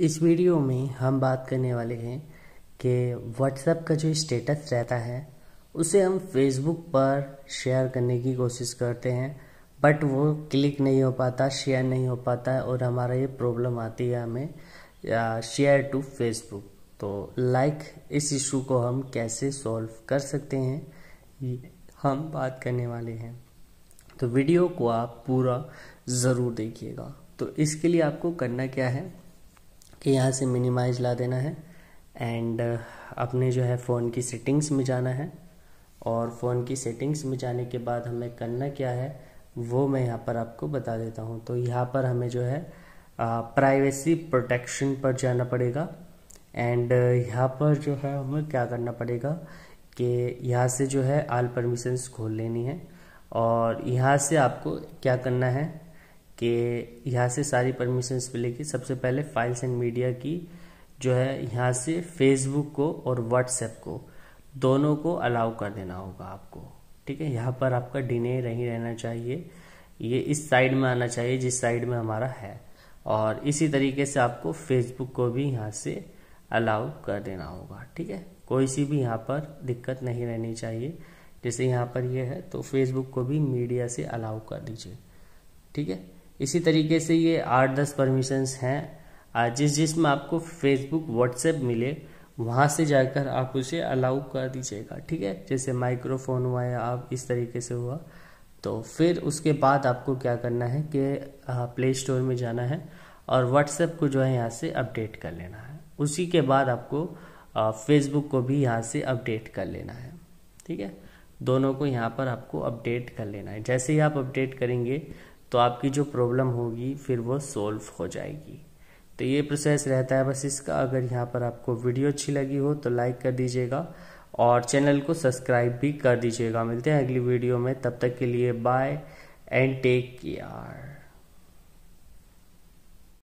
इस वीडियो में हम बात करने वाले हैं कि व्हाट्सएप का जो स्टेटस रहता है उसे हम फेसबुक पर शेयर करने की कोशिश करते हैं बट वो क्लिक नहीं हो पाता शेयर नहीं हो पाता और हमारा ये प्रॉब्लम आती है हमें शेयर टू फेसबुक तो लाइक इस इशू को हम कैसे सॉल्व कर सकते हैं हम बात करने वाले हैं तो वीडियो को आप पूरा ज़रूर देखिएगा तो इसके लिए आपको करना क्या है कि यहाँ से मिनिमाइज ला देना है एंड uh, अपने जो है फ़ोन की सेटिंग्स में जाना है और फ़ोन की सेटिंग्स में जाने के बाद हमें करना क्या है वो मैं यहाँ पर आपको बता देता हूँ तो यहाँ पर हमें जो है प्राइवेसी uh, प्रोटेक्शन पर जाना पड़ेगा एंड uh, यहाँ पर जो है हमें क्या करना पड़ेगा कि यहाँ से जो है आल परमिशंस खोल लेनी है और यहाँ से आपको क्या करना है कि यहाँ से सारी परमिशंस मिलेगी सबसे पहले फाइल्स एंड मीडिया की जो है यहाँ से फेसबुक को और व्हाट्सएप को दोनों को अलाउ कर देना होगा आपको ठीक है यहाँ पर आपका डिने नहीं रहना चाहिए ये इस साइड में आना चाहिए जिस साइड में हमारा है और इसी तरीके से आपको फेसबुक को भी यहाँ से अलाउ कर देना होगा ठीक है कोई सी भी यहाँ पर दिक्कत नहीं रहनी चाहिए जैसे यहाँ पर ये यह है तो फेसबुक को भी मीडिया से अलाउ कर दीजिए ठीक है इसी तरीके से ये आठ दस परमिशंस हैं जिस जिसमें आपको फेसबुक व्हाट्सएप मिले वहाँ से जाकर आप उसे अलाउ कर दीजिएगा ठीक है जैसे माइक्रोफोन हुआ या आप इस तरीके से हुआ तो फिर उसके बाद आपको क्या करना है कि प्ले स्टोर में जाना है और व्हाट्सएप को जो है यहाँ से अपडेट कर लेना है उसी के बाद आपको फेसबुक को भी यहाँ से अपडेट कर लेना है ठीक है दोनों को यहाँ पर आपको अपडेट कर लेना है जैसे ही आप अपडेट करेंगे तो आपकी जो प्रॉब्लम होगी फिर वो सॉल्व हो जाएगी तो ये प्रोसेस रहता है बस इसका अगर यहाँ पर आपको वीडियो अच्छी लगी हो तो लाइक कर दीजिएगा और चैनल को सब्सक्राइब भी कर दीजिएगा मिलते हैं अगली वीडियो में तब तक के लिए बाय एंड टेक केयर